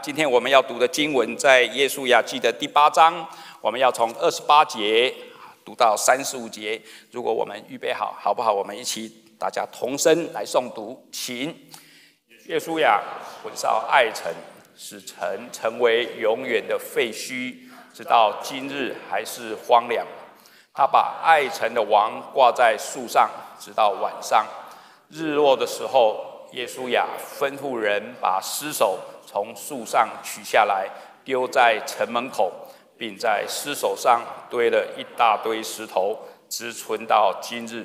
今天我们要读的经文在《耶稣雅记》的第八章，我们要从二十八节读到三十五节。如果我们预备好，好不好？我们一起大家同声来诵读，请耶稣雅焚烧爱城，使城成为永远的废墟，直到今日还是荒凉。他把爱城的王挂在树上，直到晚上日落的时候，耶稣雅吩咐人把尸首。从树上取下来，丢在城门口，并在尸首上堆了一大堆石头，直存到今日。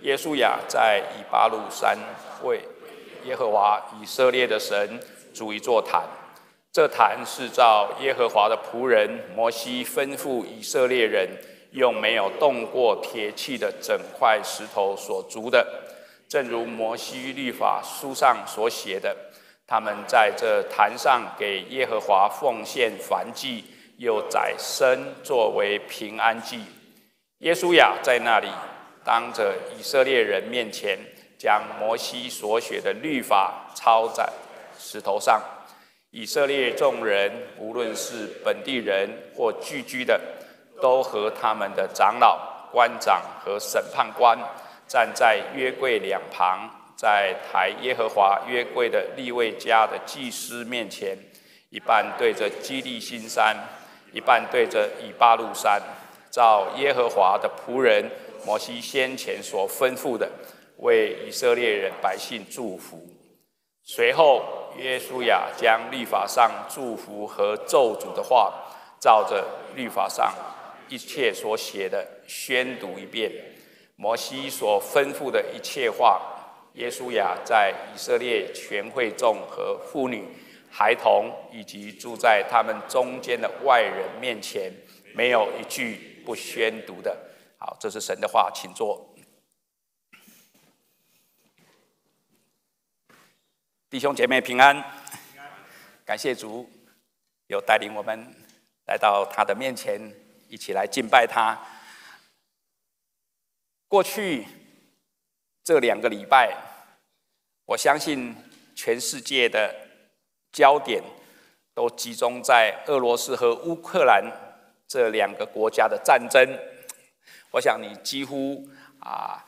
耶稣亚在以巴路山为耶和华以色列的神，筑一座坛，这坛是照耶和华的仆人摩西吩咐以色列人，用没有动过铁器的整块石头所筑的，正如摩西律法书上所写的。他们在这坛上给耶和华奉献燔祭，又宰牲作为平安祭。耶稣亚在那里，当着以色列人面前，将摩西所写的律法抄在石头上。以色列众人，无论是本地人或聚居的，都和他们的长老、官长和审判官，站在约柜两旁。在台耶和华约柜的立位家的祭司面前，一半对着基利新山，一半对着以巴路山，照耶和华的仆人摩西先前所吩咐的，为以色列人百姓祝福。随后，约书亚将律法上祝福和咒诅的话，照着律法上一切所写的宣读一遍，摩西所吩咐的一切话。耶稣亚在以色列全会众和妇女、孩童以及住在他们中间的外人面前，没有一句不宣读的。好，这是神的话，请坐。弟兄姐妹平安，感谢主，有带领我们来到他的面前，一起来敬拜他。过去。这两个礼拜，我相信全世界的焦点都集中在俄罗斯和乌克兰这两个国家的战争。我想你几乎啊，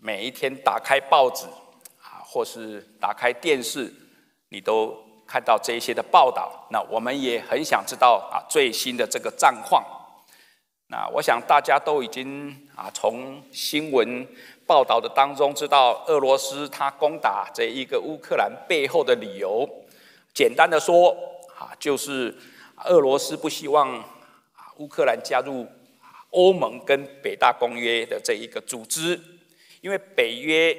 每一天打开报纸啊，或是打开电视，你都看到这些的报道。那我们也很想知道啊最新的这个战况。那我想大家都已经啊，从新闻。报道的当中知道，俄罗斯他攻打这一个乌克兰背后的理由，简单的说啊，就是俄罗斯不希望乌克兰加入欧盟跟北大公约的这一个组织，因为北约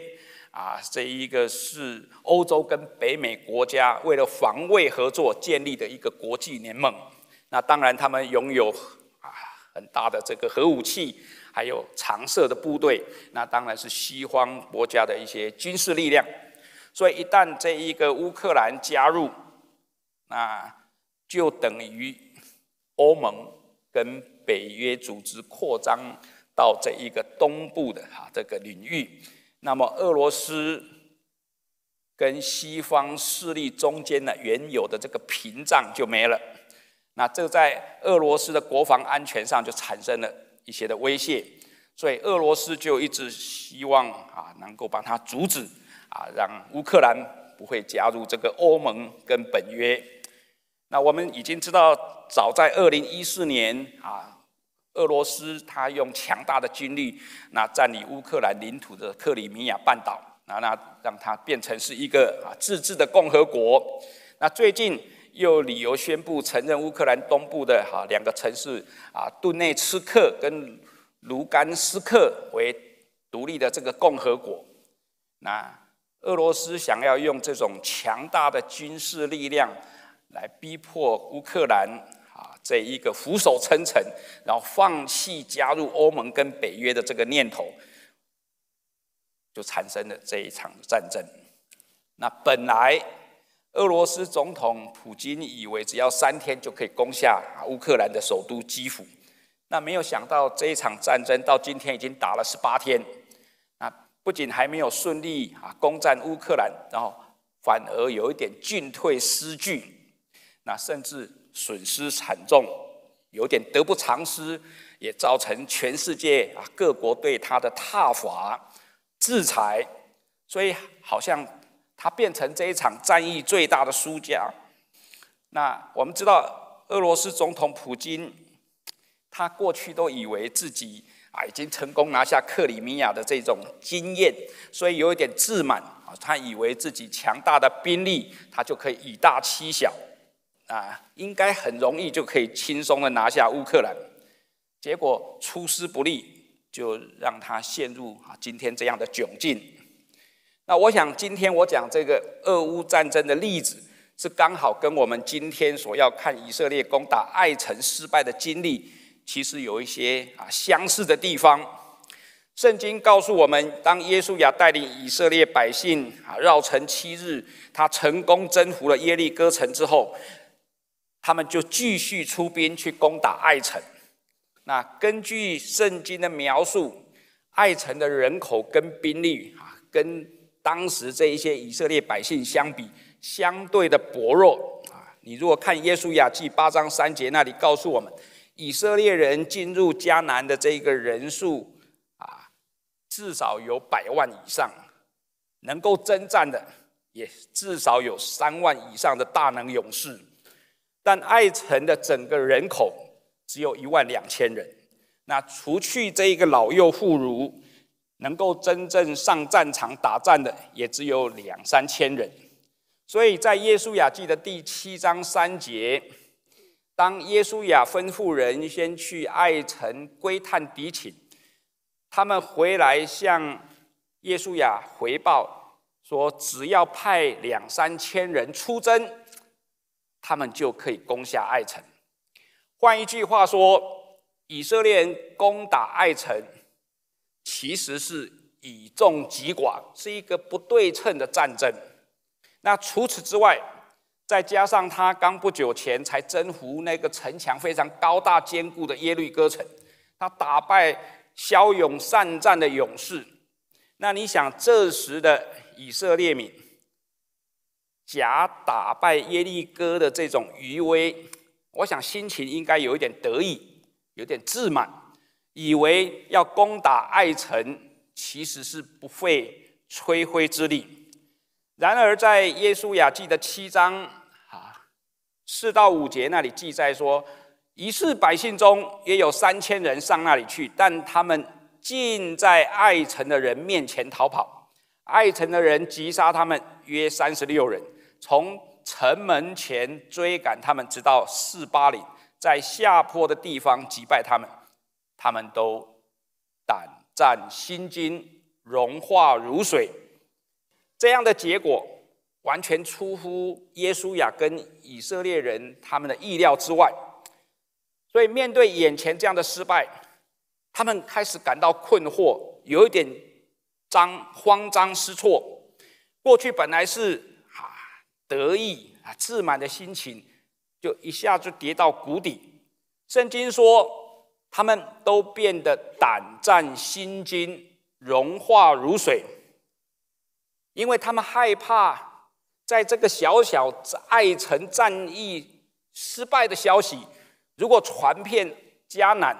啊，这一个是欧洲跟北美国家为了防卫合作建立的一个国际联盟，那当然他们拥有啊很大的这个核武器。还有常设的部队，那当然是西方国家的一些军事力量。所以一旦这一个乌克兰加入，那就等于欧盟跟北约组织扩张到这一个东部的啊这个领域。那么俄罗斯跟西方势力中间的原有的这个屏障就没了。那这在俄罗斯的国防安全上就产生了。一些的威胁，所以俄罗斯就一直希望啊，能够把它阻止，啊，让乌克兰不会加入这个欧盟跟本约。那我们已经知道，早在二零一四年啊，俄罗斯他用强大的军力，那占领乌克兰领土的克里米亚半岛那那让它变成是一个啊自治的共和国。那最近，又理由宣布承认乌克兰东部的哈两个城市啊，顿内茨克跟卢甘斯克为独立的这个共和国。那俄罗斯想要用这种强大的军事力量来逼迫乌克兰啊，这一个俯首称臣，然后放弃加入欧盟跟北约的这个念头，就产生了这一场战争。那本来。俄罗斯总统普京以为只要三天就可以攻下乌克兰的首都基辅，那没有想到这一场战争到今天已经打了十八天，啊，不仅还没有顺利啊攻占乌克兰，然后反而有一点进退失据，那甚至损失惨重，有点得不偿失，也造成全世界啊各国对他的挞伐、制裁，所以好像。他变成这一场战役最大的输家。那我们知道，俄罗斯总统普京，他过去都以为自己啊已经成功拿下克里米亚的这种经验，所以有一点自满啊，他以为自己强大的兵力，他就可以以大欺小啊，应该很容易就可以轻松的拿下乌克兰。结果出师不利，就让他陷入啊今天这样的窘境。那我想，今天我讲这个俄乌战争的例子，是刚好跟我们今天所要看以色列攻打爱城失败的经历，其实有一些啊相似的地方。圣经告诉我们，当耶稣亚带领以色列百姓啊绕城七日，他成功征服了耶利哥城之后，他们就继续出兵去攻打爱城。那根据圣经的描述，爱城的人口跟兵力啊，跟当时这一些以色列百姓相比，相对的薄弱啊！你如果看《耶稣亚记》八章三节那里告诉我们，以色列人进入迦南的这个人数啊，至少有百万以上，能够征战的也至少有三万以上的大能勇士。但爱城的整个人口只有一万两千人，那除去这一个老幼妇孺。能够真正上战场打战的也只有两三千人，所以在《耶稣雅记》的第七章三节，当耶稣雅吩咐人先去爱城窥探敌情，他们回来向耶稣雅回报说，只要派两三千人出征，他们就可以攻下爱城。换一句话说，以色列人攻打爱城。其实是以众击寡，是一个不对称的战争。那除此之外，再加上他刚不久前才征服那个城墙非常高大坚固的耶律哥城，他打败骁勇善战的勇士。那你想，这时的以色列民，假打败耶利哥的这种余威，我想心情应该有一点得意，有点自满。以为要攻打艾城，其实是不费吹灰之力。然而，在耶稣雅记的七章啊四到五节那里记载说，疑似百姓中也有三千人上那里去，但他们尽在艾城的人面前逃跑，艾城的人击杀他们约三十六人，从城门前追赶他们，直到四八里，在下坡的地方击败他们。他们都胆战心惊，融化如水，这样的结果完全出乎耶稣亚跟以色列人他们的意料之外。所以，面对眼前这样的失败，他们开始感到困惑，有一点张慌张失措。过去本来是啊得意啊自满的心情，就一下子跌到谷底。圣经说。他们都变得胆战心惊，融化如水，因为他们害怕在这个小小爱城战役失败的消息，如果传遍迦南，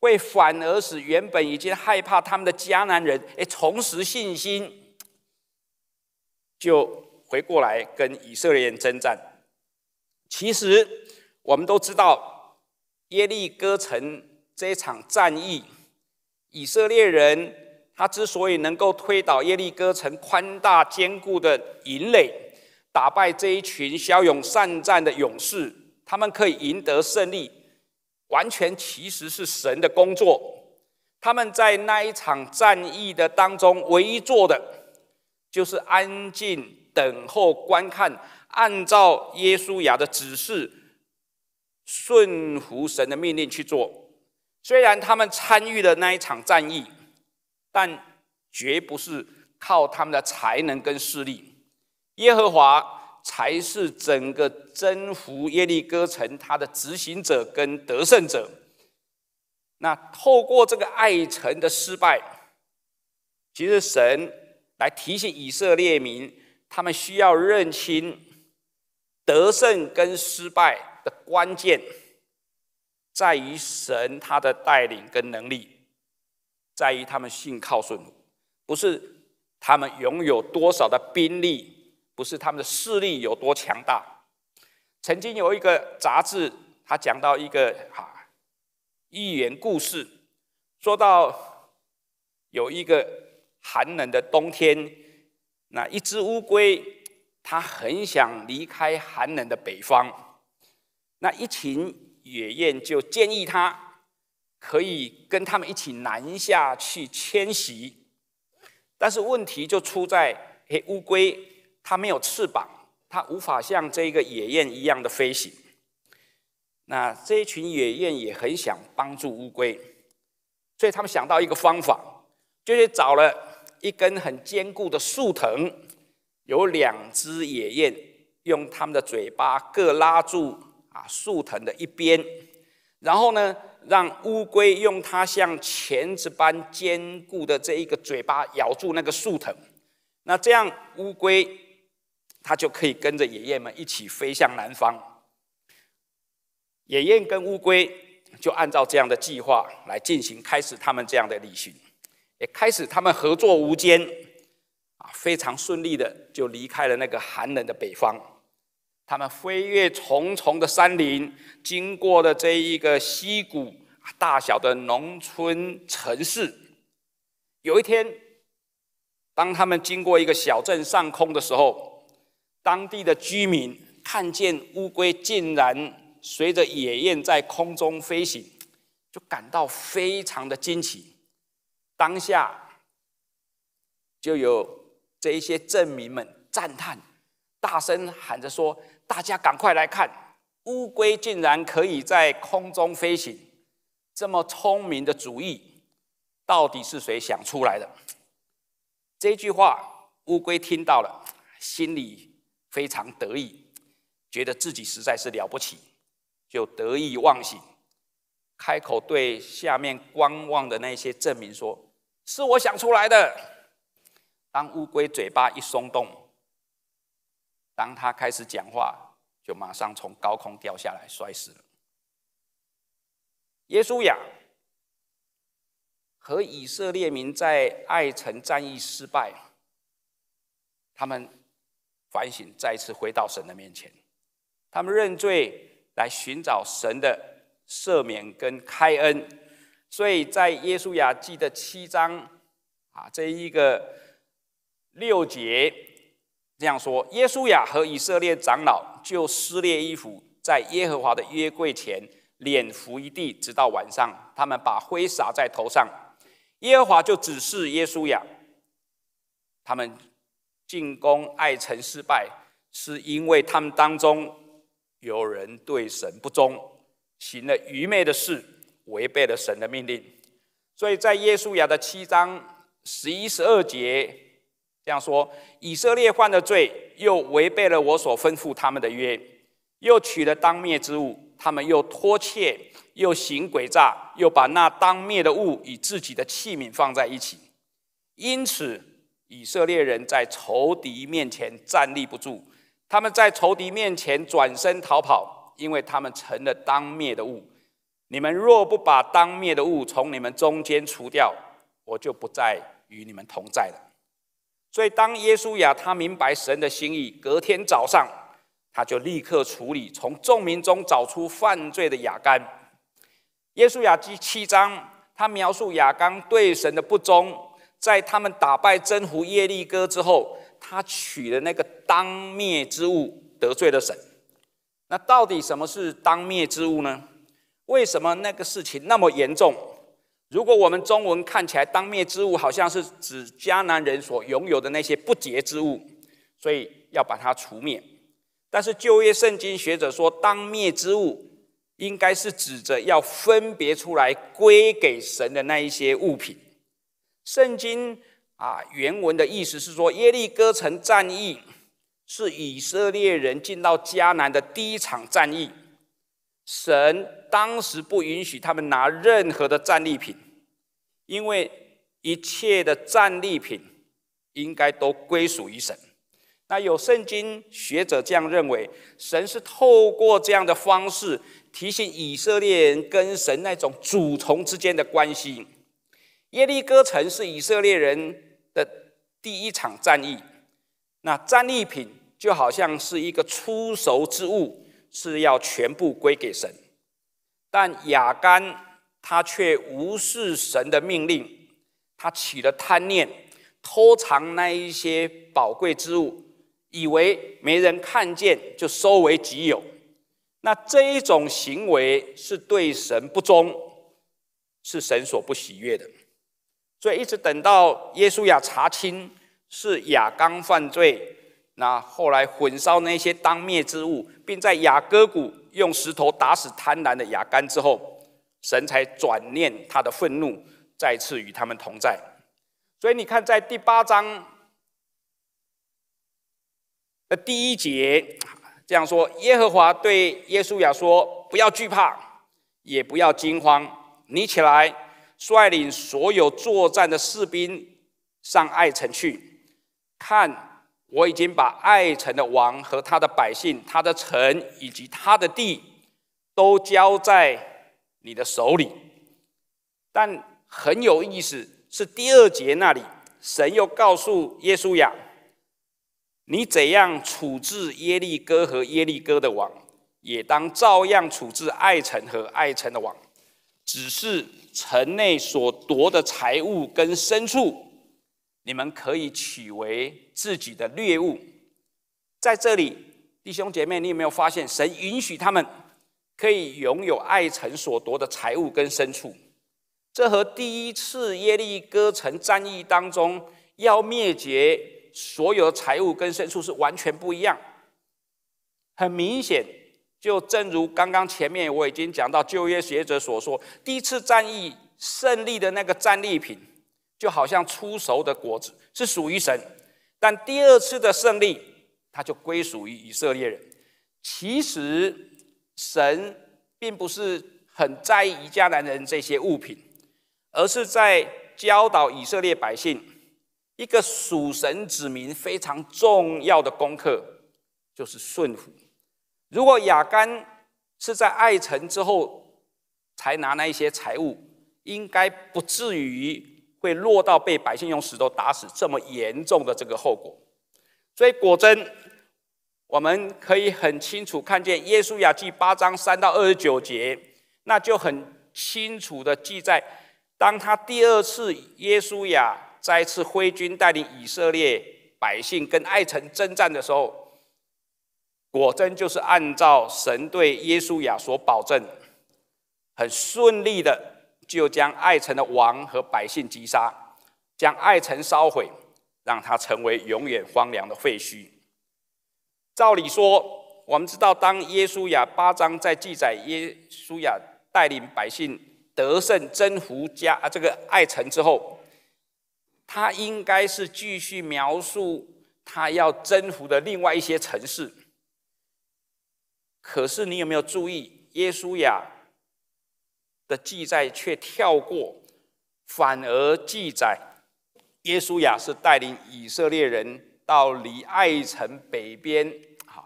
会反而使原本已经害怕他们的迦南人，哎，重拾信心，就回过来跟以色列人征战。其实我们都知道。耶利哥城这场战役，以色列人他之所以能够推倒耶利哥城宽大坚固的营垒，打败这一群骁勇善战的勇士，他们可以赢得胜利，完全其实是神的工作。他们在那一场战役的当中，唯一做的就是安静等候观看，按照耶稣雅的指示。顺服神的命令去做，虽然他们参与了那一场战役，但绝不是靠他们的才能跟势力。耶和华才是整个征服耶利哥城他的执行者跟得胜者。那透过这个爱城的失败，其实神来提醒以色列民，他们需要认清得胜跟失败。的关键在于神他的带领跟能力，在于他们信靠顺服，不是他们拥有多少的兵力，不是他们的势力有多强大。曾经有一个杂志，它讲到一个哈寓言故事，说到有一个寒冷的冬天，那一只乌龟，它很想离开寒冷的北方。那一群野雁就建议他可以跟他们一起南下去迁徙，但是问题就出在，嘿，乌龟它没有翅膀，它无法像这个野雁一样的飞行。那这群野雁也很想帮助乌龟，所以他们想到一个方法，就是找了一根很坚固的树藤，有两只野雁用他们的嘴巴各拉住。啊，树藤的一边，然后呢，让乌龟用它像钳子般坚固的这一个嘴巴咬住那个树藤，那这样乌龟它就可以跟着爷爷们一起飞向南方。野爷跟乌龟就按照这样的计划来进行，开始他们这样的旅行，也开始他们合作无间，啊，非常顺利的就离开了那个寒冷的北方。他们飞越重重的山林，经过了这一个溪谷大小的农村城市。有一天，当他们经过一个小镇上空的时候，当地的居民看见乌龟竟然随着野雁在空中飞行，就感到非常的惊奇。当下，就有这一些镇民们赞叹，大声喊着说。大家赶快来看，乌龟竟然可以在空中飞行，这么聪明的主意，到底是谁想出来的？这句话乌龟听到了，心里非常得意，觉得自己实在是了不起，就得意忘形，开口对下面观望的那些证明说：“是我想出来的。”当乌龟嘴巴一松动。当他开始讲话，就马上从高空掉下来，摔死了。耶稣亚和以色列民在爱城战役失败，他们反省，再次回到神的面前，他们认罪，来寻找神的赦免跟开恩。所以在耶稣亚记的七章啊，这一个六节。这样说，耶稣亚和以色列长老就撕裂衣服，在耶和华的约柜前脸伏一地，直到晚上。他们把灰撒在头上，耶和华就指示耶稣亚，他们进攻爱城失败，是因为他们当中有人对神不忠，行了愚昧的事，违背了神的命令。所以在耶稣亚的七章十一十二节。这样说，以色列犯的罪，又违背了我所吩咐他们的约，又取了当灭之物，他们又偷窃，又行诡诈，又把那当灭的物与自己的器皿放在一起，因此以色列人在仇敌面前站立不住，他们在仇敌面前转身逃跑，因为他们成了当灭的物。你们若不把当灭的物从你们中间除掉，我就不再与你们同在了。所以，当耶稣雅他明白神的心意，隔天早上他就立刻处理，从众民中找出犯罪的雅干。耶稣雅第七章，他描述雅刚对神的不忠，在他们打败征服耶利哥之后，他取了那个当灭之物，得罪了神。那到底什么是当灭之物呢？为什么那个事情那么严重？如果我们中文看起来“当灭之物”好像是指迦南人所拥有的那些不洁之物，所以要把它除灭。但是旧约圣经学者说，“当灭之物”应该是指着要分别出来归给神的那一些物品。圣经啊，原文的意思是说耶利哥城战役是以色列人进到迦南的第一场战役，神当时不允许他们拿任何的战利品。因为一切的战利品应该都归属于神。那有圣经学者这样认为：神是透过这样的方式提醒以色列人跟神那种主从之间的关系。耶利哥城是以色列人的第一场战役，那战利品就好像是一个出熟之物，是要全部归给神。但亚干。他却无视神的命令，他起了贪念，偷藏那一些宝贵之物，以为没人看见就收为己有。那这一种行为是对神不忠，是神所不喜悦的。所以一直等到耶稣亚查清是雅刚犯罪，那后来焚烧那些当灭之物，并在雅各谷用石头打死贪婪的雅刚之后。神才转念，他的愤怒再次与他们同在。所以你看，在第八章的第一节这样说：“耶和华对耶稣亚说，不要惧怕，也不要惊慌。你起来，率领所有作战的士兵上爱城去，看，我已经把爱城的王和他的百姓、他的城以及他的地都交在。”你的手里，但很有意思，是第二节那里，神又告诉耶稣亚，你怎样处置耶利哥和耶利哥的王，也当照样处置爱城和爱城的王，只是城内所夺的财物跟牲畜，你们可以取为自己的猎物。在这里，弟兄姐妹，你有没有发现，神允许他们？可以拥有爱城所夺的财物跟牲畜，这和第一次耶利哥城战役当中要灭绝所有的财物跟牲畜是完全不一样。很明显，就正如刚刚前面我已经讲到，旧约学者所说，第一次战役胜利的那个战利品，就好像出熟的果子是属于神，但第二次的胜利，它就归属于以色列人。其实。神并不是很在意迦南人这些物品，而是在教导以色列百姓一个属神子民非常重要的功课，就是顺服。如果亚干是在爱城之后才拿那一些财物，应该不至于会落到被百姓用石头打死这么严重的这个后果。所以果真。我们可以很清楚看见，耶稣雅记八章三到二十九节，那就很清楚的记载，当他第二次耶稣雅再次挥军带领以色列百姓跟爱城征战的时候，果真就是按照神对耶稣雅所保证，很顺利的就将爱城的王和百姓击杀，将爱城烧毁，让它成为永远荒凉的废墟。照理说，我们知道，当耶稣亚八章在记载耶稣亚带领百姓得胜征服家啊这个爱城之后，他应该是继续描述他要征服的另外一些城市。可是你有没有注意，耶稣亚的记载却跳过，反而记载耶稣亚是带领以色列人。到离爱城北边，哈，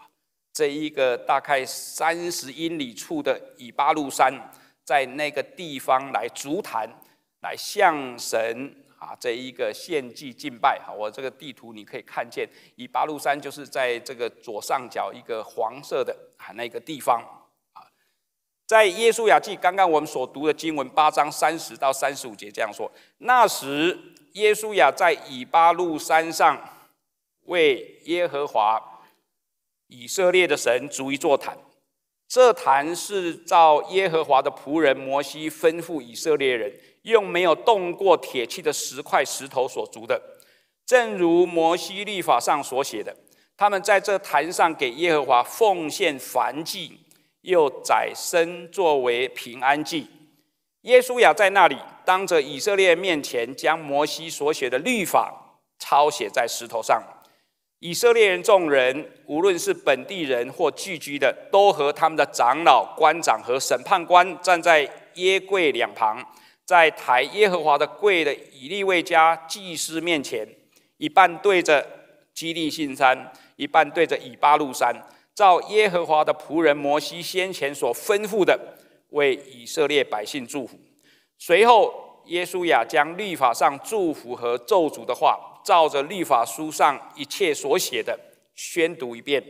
这一个大概三十英里处的以巴路山，在那个地方来足坛，来向神啊，这一个献祭敬拜。好，我这个地图你可以看见，以巴路山就是在这个左上角一个黄色的啊那个地方啊。在耶稣雅记刚刚我们所读的经文八章三十到三十五节这样说：那时，耶稣雅在以巴路山上。为耶和华以色列的神筑一座坛，这坛是照耶和华的仆人摩西吩咐以色列人用没有动过铁器的石块石头所筑的，正如摩西律法上所写的，他们在这坛上给耶和华奉献燔祭，又宰牲作为平安祭。耶稣亚在那里，当着以色列面前，将摩西所写的律法抄写在石头上。以色列人众人，无论是本地人或聚居的，都和他们的长老、官长和审判官站在耶柜两旁，在抬耶和华的柜的以利未家祭司面前，一半对着基利信山，一半对着以巴路山，照耶和华的仆人摩西先前所吩咐的，为以色列百姓祝福。随后，耶稣亚将律法上祝福和咒诅的话。照着律法书上一切所写的宣读一遍，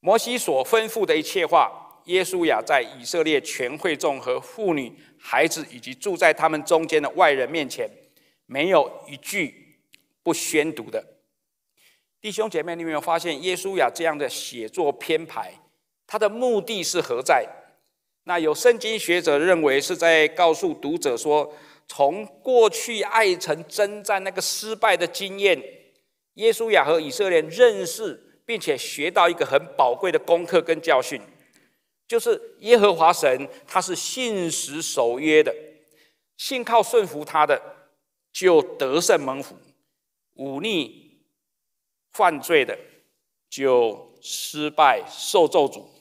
摩西所吩咐的一切话，耶稣亚在以色列全会众和妇女、孩子以及住在他们中间的外人面前，没有一句不宣读的。弟兄姐妹，你们有发现耶稣亚这样的写作编排，他的目的是何在？那有圣经学者认为是在告诉读者说。从过去爱城征战那个失败的经验，耶稣亚和以色列认识，并且学到一个很宝贵的功课跟教训，就是耶和华神他是信实守约的，信靠顺服他的就得胜蒙福，忤逆犯罪的就失败受咒诅。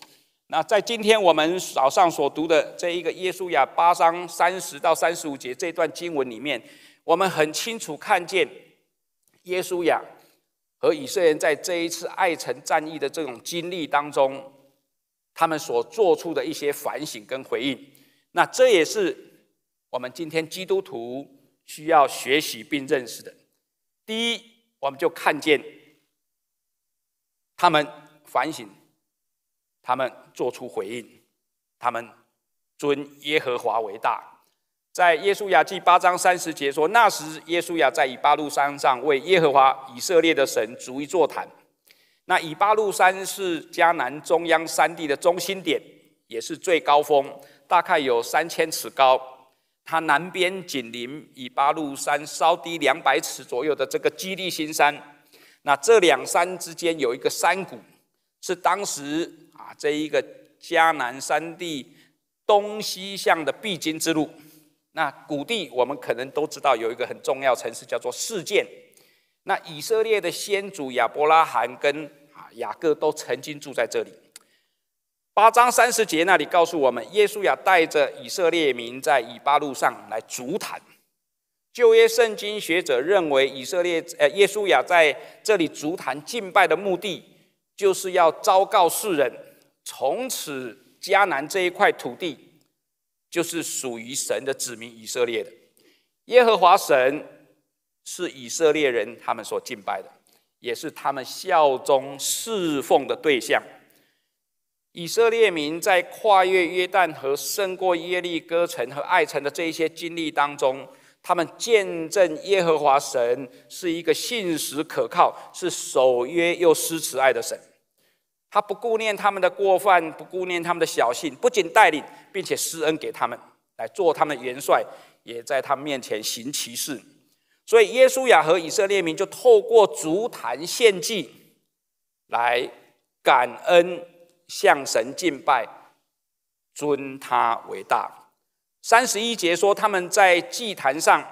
那在今天我们早上所读的这一个耶稣亚八章三十到三十五节这段经文里面，我们很清楚看见，耶稣亚和以色列人在这一次爱城战役的这种经历当中，他们所做出的一些反省跟回应。那这也是我们今天基督徒需要学习并认识的。第一，我们就看见他们反省。他们做出回应，他们尊耶和华为大。在《耶稣亚记》八章三十节说：“那时，耶稣亚在以巴路山上为耶和华以色列的神逐一座坛。”那以巴路山是迦南中央山地的中心点，也是最高峰，大概有三千尺高。它南边紧邻以巴路山稍低两百尺左右的这个基利新山。那这两山之间有一个山谷，是当时。这一个迦南山地东西向的必经之路，那谷地我们可能都知道有一个很重要城市叫做事件。那以色列的先祖亚伯拉罕跟啊雅各都曾经住在这里。八章三十节那里告诉我们，耶稣亚带着以色列民在以巴路上来足坛。旧约圣经学者认为，以色列呃耶稣亚在这里足坛敬拜的目的，就是要昭告世人。从此，迦南这一块土地就是属于神的子民以色列的。耶和华神是以色列人他们所敬拜的，也是他们效忠侍奉的对象。以色列民在跨越约旦河、胜过耶利哥城和艾城的这一些经历当中，他们见证耶和华神是一个信实可靠、是守约又施慈爱的神。他不顾念他们的过犯，不顾念他们的小信，不仅带领，并且施恩给他们，来做他们元帅，也在他面前行其事。所以，耶稣亚和以色列民就透过足坛献祭，来感恩向神敬拜，尊他为大。三十一节说，他们在祭坛上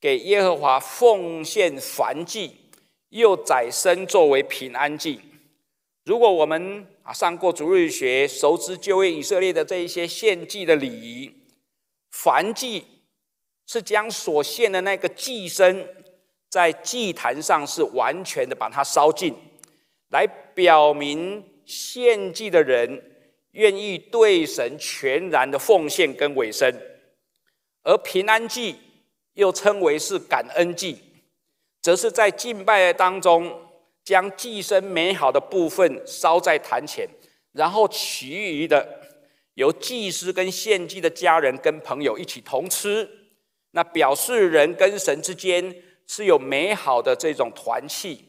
给耶和华奉献燔祭，又宰牲作为平安祭。如果我们啊上过主日学，熟知就位以色列的这一些献祭的礼仪，凡祭是将所献的那个祭牲在祭坛上是完全的把它烧尽，来表明献祭的人愿意对神全然的奉献跟委身；而平安祭又称为是感恩祭，则是在敬拜当中。将寄生美好的部分烧在坛前，然后其余的由祭司跟献祭的家人跟朋友一起同吃，那表示人跟神之间是有美好的这种团契。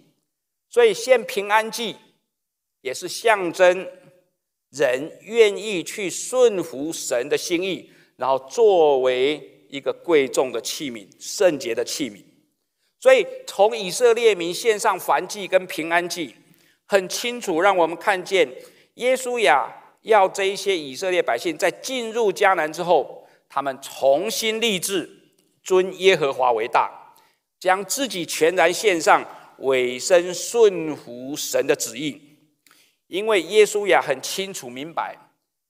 所以献平安祭也是象征人愿意去顺服神的心意，然后作为一个贵重的器皿、圣洁的器皿。所以，从以色列民献上燔祭跟平安祭，很清楚让我们看见，耶稣亚要这一些以色列百姓在进入迦南之后，他们重新立志尊耶和华为大，将自己全然献上，委身顺服神的旨意，因为耶稣亚很清楚明白，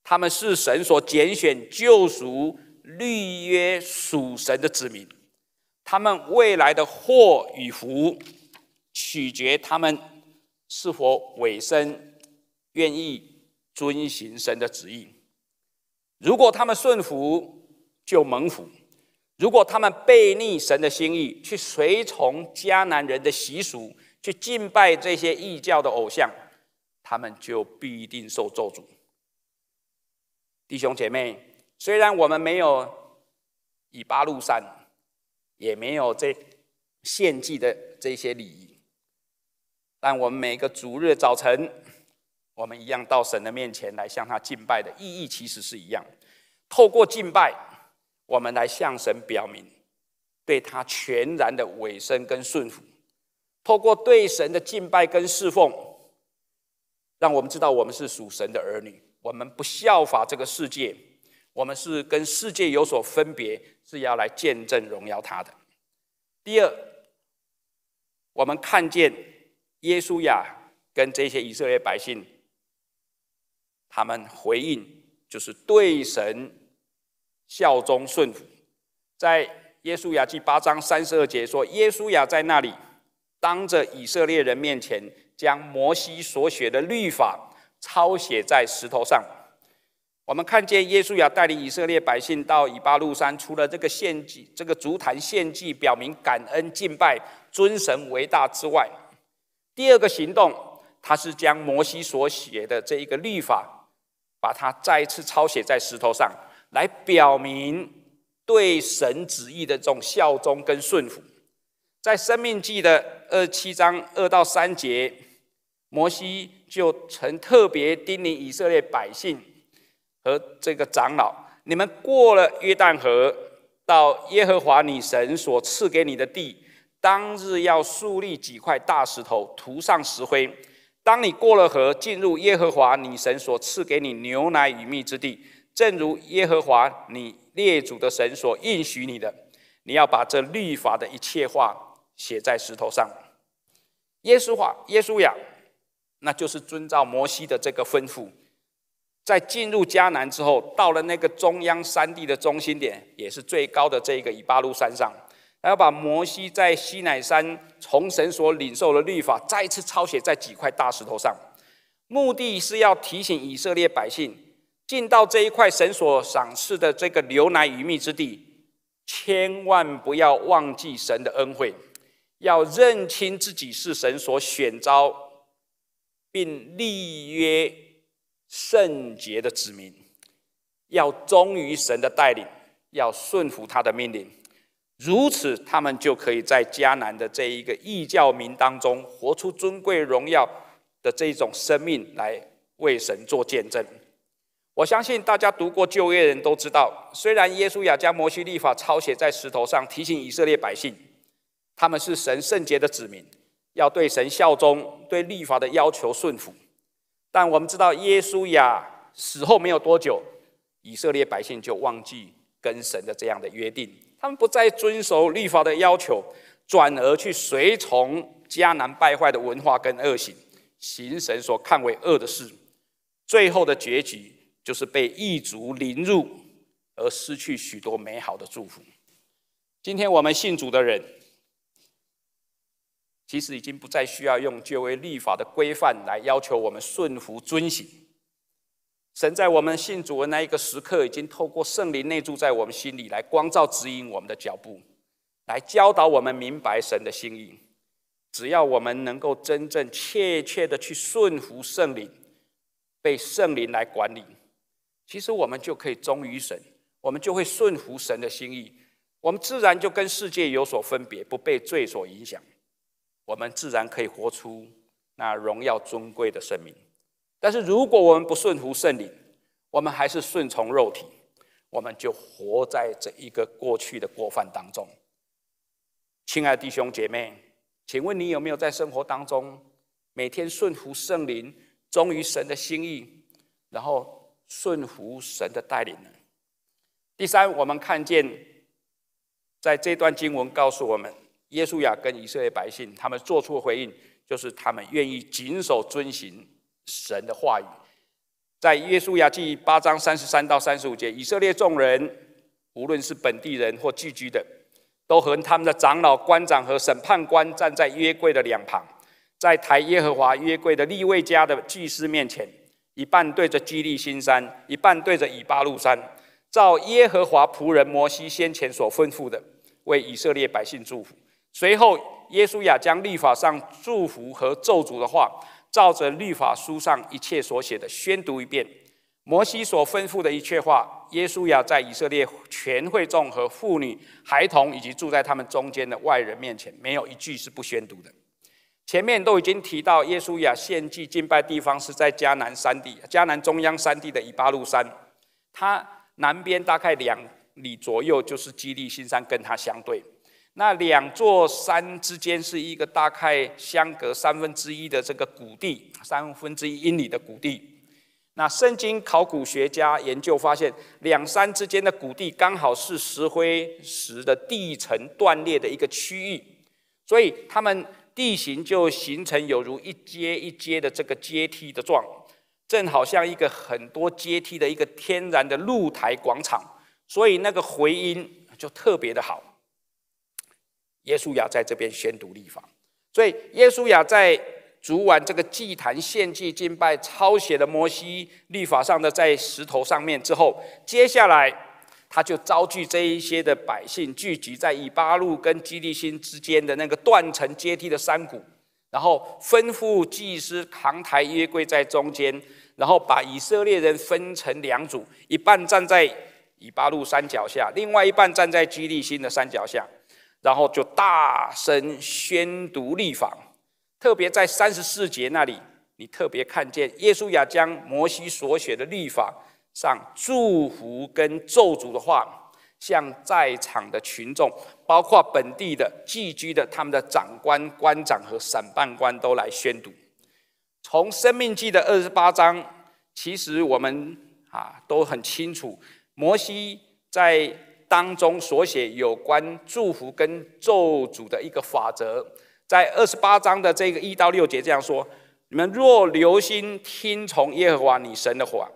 他们是神所拣选救赎律约属神的子民。他们未来的祸与福，取决他们是否委身愿意遵行神的旨意。如果他们顺服，就蒙福；如果他们背逆神的心意，去随从迦南人的习俗，去敬拜这些异教的偶像，他们就必定受咒诅。弟兄姐妹，虽然我们没有以巴路山。也没有这献祭的这些礼仪，但我们每个主日早晨，我们一样到神的面前来向他敬拜的意义其实是一样。透过敬拜，我们来向神表明对他全然的委身跟顺服；透过对神的敬拜跟侍奉，让我们知道我们是属神的儿女，我们不效法这个世界。我们是跟世界有所分别，是要来见证荣耀他的。第二，我们看见耶稣亚跟这些以色列百姓，他们回应就是对神效忠顺服。在耶稣亚记八章三十二节说，耶稣亚在那里当着以色列人面前，将摩西所写的律法抄写在石头上。我们看见耶稣亚带领以色列百姓到以巴路山，除了这个献祭、这个足坛献祭，表明感恩敬拜、尊神为大之外，第二个行动，他是将摩西所写的这一个律法，把它再次抄写在石头上，来表明对神旨意的这种效忠跟顺服。在《生命记》的二七章二到三节，摩西就曾特别叮咛以色列百姓。和这个长老，你们过了约旦河，到耶和华你神所赐给你的地，当日要树立几块大石头，涂上石灰。当你过了河，进入耶和华你神所赐给你牛奶与蜜之地，正如耶和华你列祖的神所应许你的，你要把这律法的一切话写在石头上。耶稣话，耶稣养，那就是遵照摩西的这个吩咐。在进入迦南之后，到了那个中央山地的中心点，也是最高的这一个以巴路山上，然要把摩西在西乃山从神所领受的律法再次抄写在几块大石头上，目的是要提醒以色列百姓，进到这一块神所赏赐的这个流奶与蜜之地，千万不要忘记神的恩惠，要认清自己是神所选召，并立约。圣洁的子民要忠于神的带领，要顺服他的命令，如此他们就可以在迦南的这一个异教民当中活出尊贵荣耀的这种生命来为神做见证。我相信大家读过旧约的人都知道，虽然耶稣亚加摩西立法抄写在石头上，提醒以色列百姓，他们是神圣洁的子民，要对神效忠，对立法的要求顺服。但我们知道，耶稣亚死后没有多久，以色列百姓就忘记跟神的这样的约定，他们不再遵守律法的要求，转而去随从迦南败坏的文化跟恶行，行神所看为恶的事。最后的结局就是被异族凌辱，而失去许多美好的祝福。今天我们信主的人。其实已经不再需要用作为立法的规范来要求我们顺服遵行。神在我们信主的那一个时刻，已经透过圣灵内住在我们心里，来光照指引我们的脚步，来教导我们明白神的心意。只要我们能够真正切切的去顺服圣灵，被圣灵来管理，其实我们就可以忠于神，我们就会顺服神的心意，我们自然就跟世界有所分别，不被罪所影响。我们自然可以活出那荣耀尊贵的生命，但是如果我们不顺服圣灵，我们还是顺从肉体，我们就活在这一个过去的过犯当中。亲爱的弟兄姐妹，请问你有没有在生活当中每天顺服圣灵，忠于神的心意，然后顺服神的带领呢？第三，我们看见在这段经文告诉我们。耶稣亚跟以色列百姓，他们做出的回应，就是他们愿意谨守遵行神的话语。在耶稣亚记八章三十三到三十五节，以色列众人，无论是本地人或寄居的，都和他们的长老、官长和审判官站在约柜的两旁，在抬耶和华约柜的利位家的祭司面前，一半对着基利新山，一半对着以巴路山，照耶和华仆人摩西先前所吩咐的，为以色列百姓祝福。随后，耶稣亚将律法上祝福和咒诅的话，照着律法书上一切所写的宣读一遍。摩西所吩咐的一切话，耶稣亚在以色列全会众和妇女、孩童以及住在他们中间的外人面前，没有一句是不宣读的。前面都已经提到，耶稣亚献祭敬拜地方是在迦南山地，迦南中央山地的以巴路山。它南边大概两里左右就是基利新山，跟它相对。那两座山之间是一个大概相隔三分之一的这个谷地，三分之一英里的谷地。那圣经考古学家研究发现，两山之间的谷地刚好是石灰石的地层断裂的一个区域，所以它们地形就形成有如一阶一阶的这个阶梯的状，正好像一个很多阶梯的一个天然的露台广场，所以那个回音就特别的好。耶稣亚在这边宣读立法，所以耶稣亚在读完这个祭坛献祭敬拜抄写的摩西律法上的在石头上面之后，接下来他就召集这一些的百姓，聚集在以巴路跟基利心之间的那个断层阶梯的山谷，然后吩咐祭司扛台约柜在中间，然后把以色列人分成两组，一半站在以巴路山脚下，另外一半站在基利心的山脚下。然后就大声宣读立法，特别在三十四节那里，你特别看见耶稣亚将摩西所写的立法上祝福跟咒诅的话，向在场的群众，包括本地的寄居的他们的长官、官长和审判官都来宣读。从生命记的二十八章，其实我们啊都很清楚，摩西在。当中所写有关祝福跟咒诅的一个法则，在二十八章的这个一到六节这样说：你们若留心听从耶和华你神的话，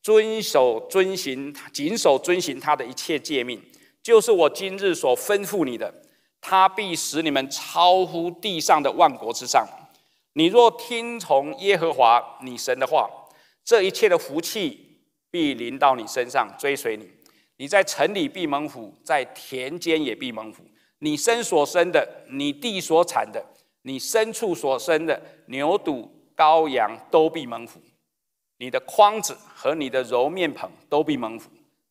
遵守遵行谨守遵行他的一切诫命，就是我今日所吩咐你的，他必使你们超乎地上的万国之上。你若听从耶和华你神的话，这一切的福气必临到你身上，追随你。你在城里必猛虎，在田间也必猛虎。你身所生的，你地所产的，你牲畜所生的，牛犊、羔羊都必猛虎。你的筐子和你的揉面盆都必猛虎。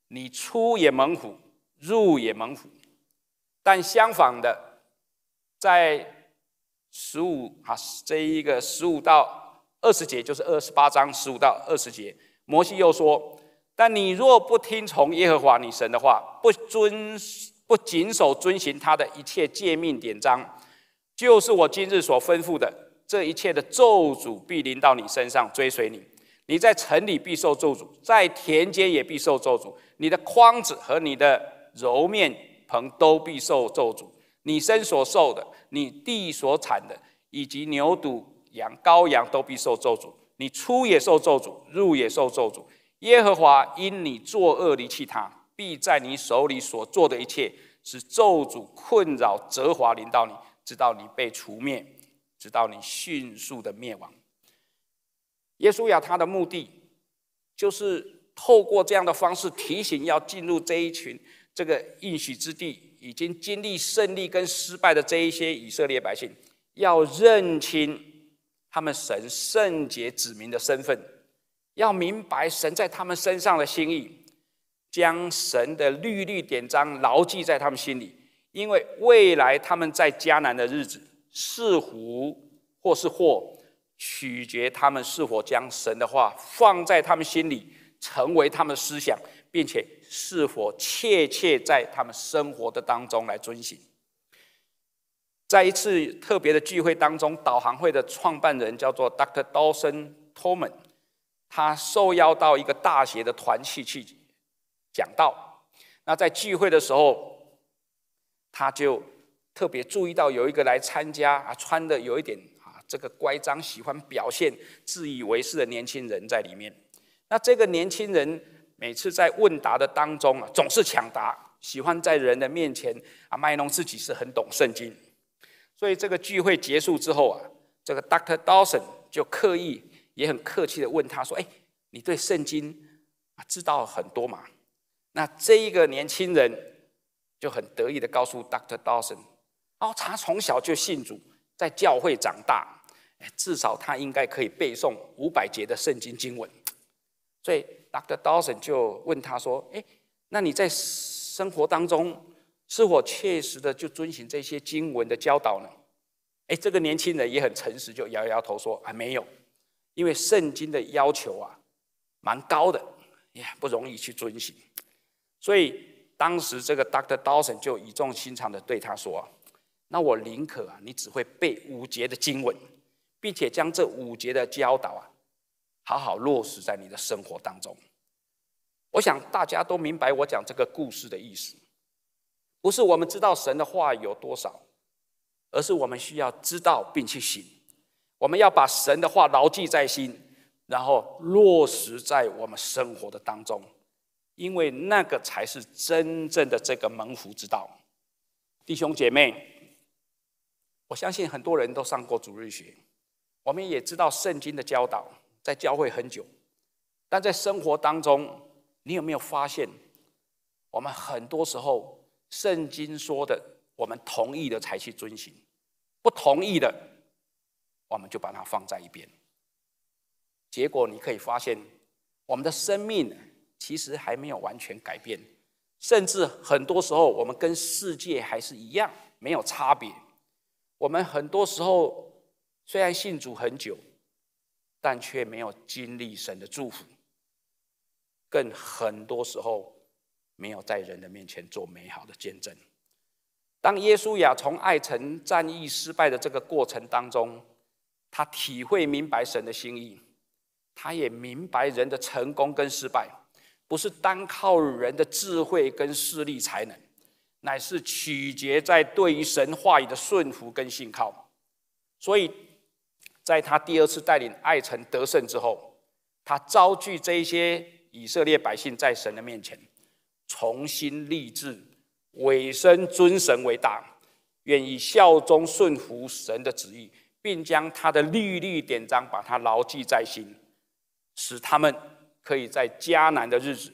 你出也猛虎，入也猛虎。但相反的，在十五啊，这一个十五到二十节，就是二十八章十五到二十节，摩西又说。但你若不听从耶和华你神的话，不遵不谨守遵行他的一切诫命典章，就是我今日所吩咐的，这一切的咒诅必临到你身上。追随你，你在城里必受咒诅，在田间也必受咒诅。你的筐子和你的揉面棚都必受咒诅。你身所受的，你地所产的，以及牛犊、羊、羔羊都必受咒诅。你出也受咒诅，入也受咒诅。耶和华因你作恶离弃他，必在你手里所做的一切是咒诅、困扰、责罚临到你，直到你被除灭，直到你迅速的灭亡。耶稣亚他的目的，就是透过这样的方式提醒要进入这一群这个应许之地，已经经历胜利跟失败的这一些以色列百姓，要认清他们神圣洁子民的身份。要明白神在他们身上的心意，将神的律律典章牢记在他们心里，因为未来他们在迦南的日子是福或是祸，取决他们是否将神的话放在他们心里，成为他们思想，并且是否切切在他们生活的当中来遵行。在一次特别的聚会当中，导航会的创办人叫做 Dr. Dawson t h m a n 他受邀到一个大学的团契去讲道。那在聚会的时候，他就特别注意到有一个来参加啊，穿的有一点啊，这个乖张、喜欢表现、自以为是的年轻人在里面。那这个年轻人每次在问答的当中啊，总是抢答，喜欢在人的面前啊卖弄自己是很懂圣经。所以这个聚会结束之后啊，这个 Dr. o o c t Dawson 就刻意。也很客气的问他说：“哎，你对圣经啊知道很多嘛？”那这一个年轻人就很得意的告诉 Dr. Dawson：“ 哦，他从小就信主，在教会长大，哎，至少他应该可以背诵五百节的圣经经文。”所以 Dr. Dawson 就问他说：“哎，那你在生活当中是否切实的就遵循这些经文的教导呢？”哎，这个年轻人也很诚实，就摇摇头说：“啊，没有。”因为圣经的要求啊，蛮高的，也不容易去遵循，所以当时这个 Dr. Dawson 就语重心长的对他说：“那我宁可啊，你只会背五节的经文，并且将这五节的教导啊，好好落实在你的生活当中。”我想大家都明白我讲这个故事的意思，不是我们知道神的话有多少，而是我们需要知道并去行。我们要把神的话牢记在心，然后落实在我们生活的当中，因为那个才是真正的这个门福之道。弟兄姐妹，我相信很多人都上过主日学，我们也知道圣经的教导在教会很久，但在生活当中，你有没有发现，我们很多时候圣经说的，我们同意的才去遵循，不同意的。我们就把它放在一边，结果你可以发现，我们的生命其实还没有完全改变，甚至很多时候我们跟世界还是一样，没有差别。我们很多时候虽然信主很久，但却没有经历神的祝福，更很多时候没有在人的面前做美好的见证。当耶稣亚从爱城战役失败的这个过程当中，他体会明白神的心意，他也明白人的成功跟失败，不是单靠人的智慧跟势力才能，乃是取决在对于神话语的顺服跟信靠。所以，在他第二次带领爱臣得胜之后，他遭聚这些以色列百姓在神的面前，重新立志，委身尊神为大，愿意效忠顺服神的旨意。并将他的律例典章，把它牢记在心，使他们可以在艰难的日子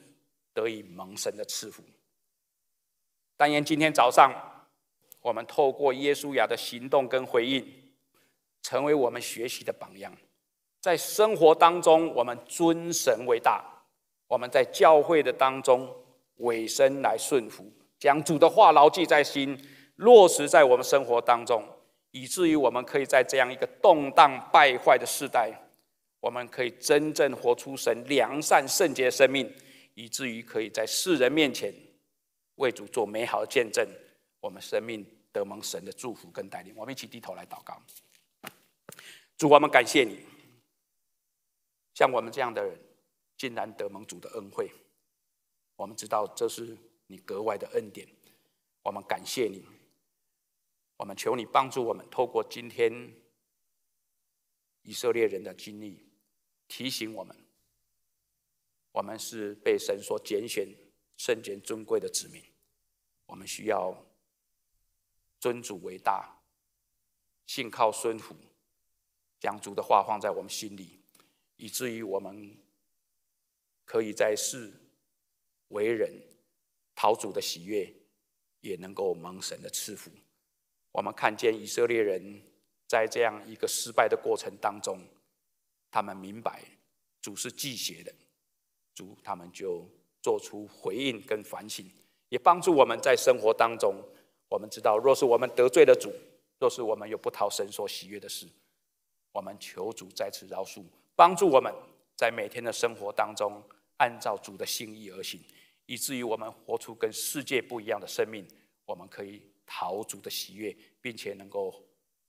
得以蒙神的赐福。但愿今天早上，我们透过耶稣雅的行动跟回应，成为我们学习的榜样。在生活当中，我们尊神为大；我们在教会的当中，委身来顺服，将主的话牢记在心，落实在我们生活当中。以至于我们可以在这样一个动荡败坏的时代，我们可以真正活出神良善圣洁的生命，以至于可以在世人面前为主做美好的见证。我们生命得蒙神的祝福跟带领，我们一起低头来祷告。主，我们感谢你，像我们这样的人，竟然得蒙主的恩惠。我们知道这是你格外的恩典，我们感谢你。我们求你帮助我们，透过今天以色列人的经历，提醒我们：我们是被神所拣选、圣洁尊贵的子民。我们需要尊主为大，信靠孙父，将主的话放在我们心里，以至于我们可以在世为人讨主的喜悦，也能够蒙神的赐福。我们看见以色列人在这样一个失败的过程当中，他们明白主是忌邪的，主他们就做出回应跟反省，也帮助我们在生活当中。我们知道，若是我们得罪了主，若是我们有不讨神所喜悦的事，我们求主再次饶恕，帮助我们在每天的生活当中按照主的心意而行，以至于我们活出跟世界不一样的生命。我们可以。逃主的喜悦，并且能够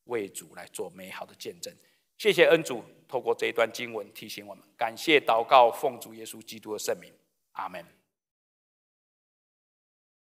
为主来做美好的见证。谢谢恩主，透过这一段经文提醒我们，感谢祷告，奉主耶稣基督的圣名，阿门。